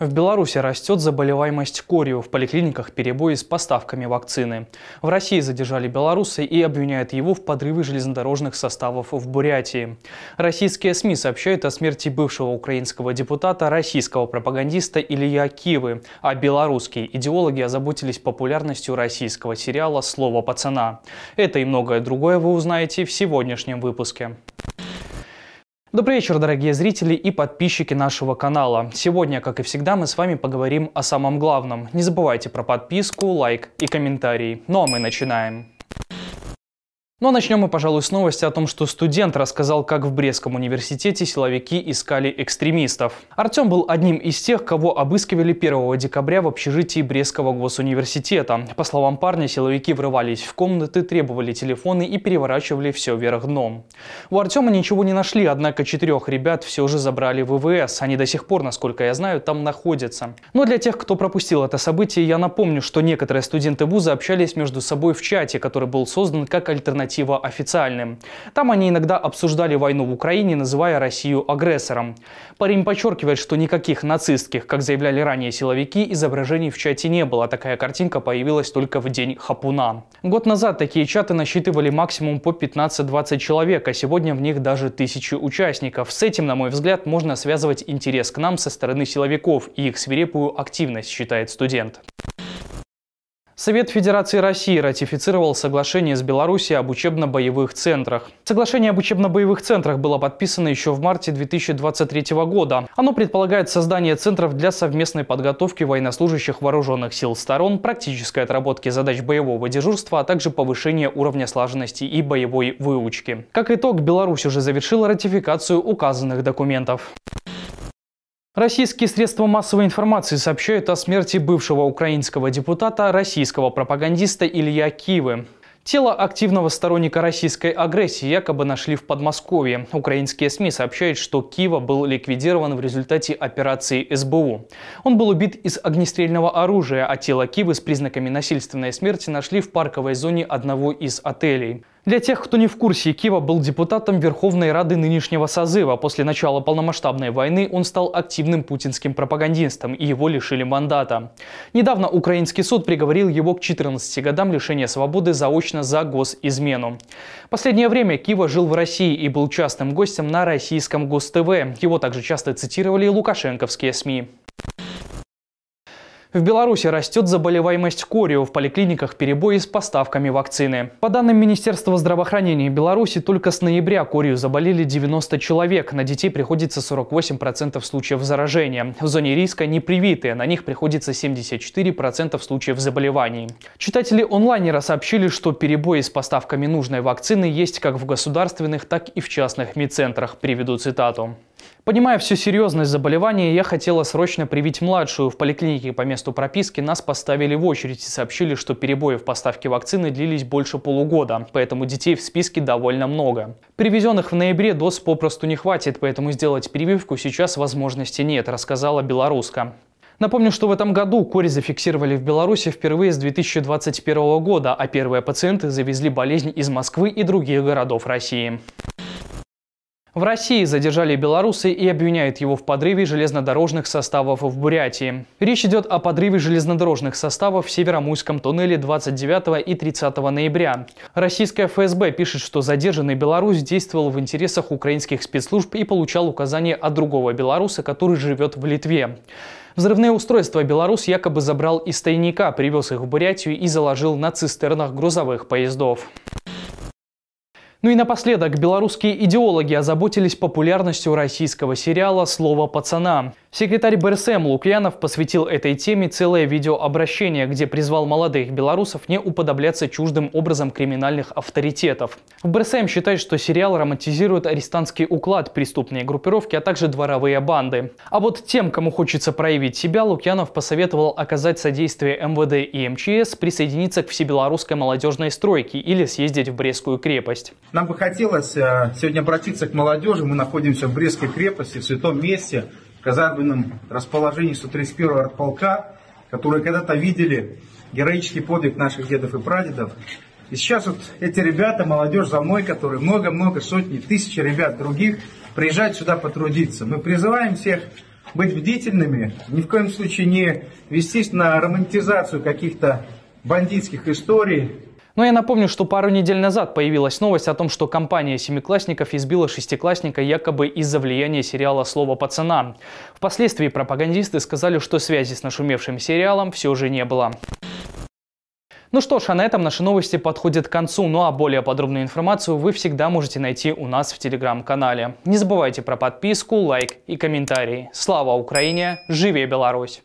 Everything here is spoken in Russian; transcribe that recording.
В Беларуси растет заболеваемость корью, в поликлиниках перебои с поставками вакцины. В России задержали белоруса и обвиняют его в подрыве железнодорожных составов в Бурятии. Российские СМИ сообщают о смерти бывшего украинского депутата, российского пропагандиста Ильи Акивы. а белорусские идеологи озаботились популярностью российского сериала «Слово пацана». Это и многое другое вы узнаете в сегодняшнем выпуске. Добрый вечер, дорогие зрители и подписчики нашего канала. Сегодня, как и всегда, мы с вами поговорим о самом главном. Не забывайте про подписку, лайк и комментарий. Ну а мы начинаем. Но ну, а начнем мы, пожалуй, с новости о том, что студент рассказал, как в Брестском университете силовики искали экстремистов. Артем был одним из тех, кого обыскивали 1 декабря в общежитии Брестского госуниверситета. По словам парня, силовики врывались в комнаты, требовали телефоны и переворачивали все вверх дном. У Артема ничего не нашли, однако четырех ребят все же забрали в ВВС. Они до сих пор, насколько я знаю, там находятся. Но для тех, кто пропустил это событие, я напомню, что некоторые студенты вуза общались между собой в чате, который был создан как альтернатива альтернатива официальным. Там они иногда обсуждали войну в Украине, называя Россию агрессором. Парень подчеркивает, что никаких нацистских, как заявляли ранее силовики, изображений в чате не было. Такая картинка появилась только в день Хапуна. Год назад такие чаты насчитывали максимум по 15-20 человек, а сегодня в них даже тысячи участников. С этим, на мой взгляд, можно связывать интерес к нам со стороны силовиков и их свирепую активность, считает студент. Совет Федерации России ратифицировал соглашение с Беларусией об учебно-боевых центрах. Соглашение об учебно-боевых центрах было подписано еще в марте 2023 года. Оно предполагает создание центров для совместной подготовки военнослужащих вооруженных сил сторон, практической отработки задач боевого дежурства, а также повышение уровня слаженности и боевой выучки. Как итог, Беларусь уже завершила ратификацию указанных документов. Российские средства массовой информации сообщают о смерти бывшего украинского депутата, российского пропагандиста Илья Кивы. Тело активного сторонника российской агрессии якобы нашли в Подмосковье. Украинские СМИ сообщают, что Кива был ликвидирован в результате операции СБУ. Он был убит из огнестрельного оружия, а тело Кивы с признаками насильственной смерти нашли в парковой зоне одного из отелей. Для тех, кто не в курсе, Кива был депутатом Верховной Рады нынешнего созыва. После начала полномасштабной войны он стал активным путинским пропагандистом, и его лишили мандата. Недавно украинский суд приговорил его к 14 годам лишения свободы заочно за госизмену. Последнее время Кива жил в России и был частым гостем на российском ГосТВ. Его также часто цитировали лукашенковские СМИ. В Беларуси растет заболеваемость корью, в поликлиниках перебои с поставками вакцины. По данным Министерства здравоохранения Беларуси, только с ноября корию заболели 90 человек. На детей приходится 48% случаев заражения. В зоне риска непривитые на них приходится 74% случаев заболеваний. Читатели онлайнера сообщили, что перебои с поставками нужной вакцины есть как в государственных, так и в частных медцентрах. Приведу цитату. Понимая всю серьезность заболевания, я хотела срочно привить младшую. В поликлинике по месту прописки нас поставили в очередь и сообщили, что перебои в поставке вакцины длились больше полугода, поэтому детей в списке довольно много. Привезенных в ноябре доз попросту не хватит, поэтому сделать прививку сейчас возможности нет, рассказала белоруска. Напомню, что в этом году кори зафиксировали в Беларуси впервые с 2021 года, а первые пациенты завезли болезнь из Москвы и других городов России. В России задержали белорусы и обвиняют его в подрыве железнодорожных составов в Бурятии. Речь идет о подрыве железнодорожных составов в Северомуйском туннеле 29 и 30 ноября. Российская ФСБ пишет, что задержанный белорус действовал в интересах украинских спецслужб и получал указания от другого белоруса, который живет в Литве. Взрывные устройства белорус якобы забрал из тайника, привез их в Бурятию и заложил на цистернах грузовых поездов. Ну и напоследок, белорусские идеологи озаботились популярностью российского сериала «Слово пацана». Секретарь БРСМ Лукьянов посвятил этой теме целое видеообращение, где призвал молодых белорусов не уподобляться чуждым образом криминальных авторитетов. В БРСМ считают, что сериал романтизирует арестантский уклад, преступные группировки, а также дворовые банды. А вот тем, кому хочется проявить себя, Лукьянов посоветовал оказать содействие МВД и МЧС присоединиться к всебелорусской молодежной стройке или съездить в Брестскую крепость. Нам бы хотелось э, сегодня обратиться к молодежи. Мы находимся в Брестской крепости, в святом месте, в казарменном расположении 131-го артполка, которые когда-то видели героический подвиг наших дедов и прадедов. И сейчас вот эти ребята, молодежь за мной, которые много-много, сотни, тысячи ребят других, приезжают сюда потрудиться. Мы призываем всех быть бдительными, ни в коем случае не вестись на романтизацию каких-то бандитских историй, но ну, я напомню, что пару недель назад появилась новость о том, что компания семиклассников избила шестиклассника якобы из-за влияния сериала «Слово пацана». Впоследствии пропагандисты сказали, что связи с нашумевшим сериалом все же не было. Ну что ж, а на этом наши новости подходят к концу, ну а более подробную информацию вы всегда можете найти у нас в телеграм-канале. Не забывайте про подписку, лайк и комментарии. Слава Украине! Живее Беларусь!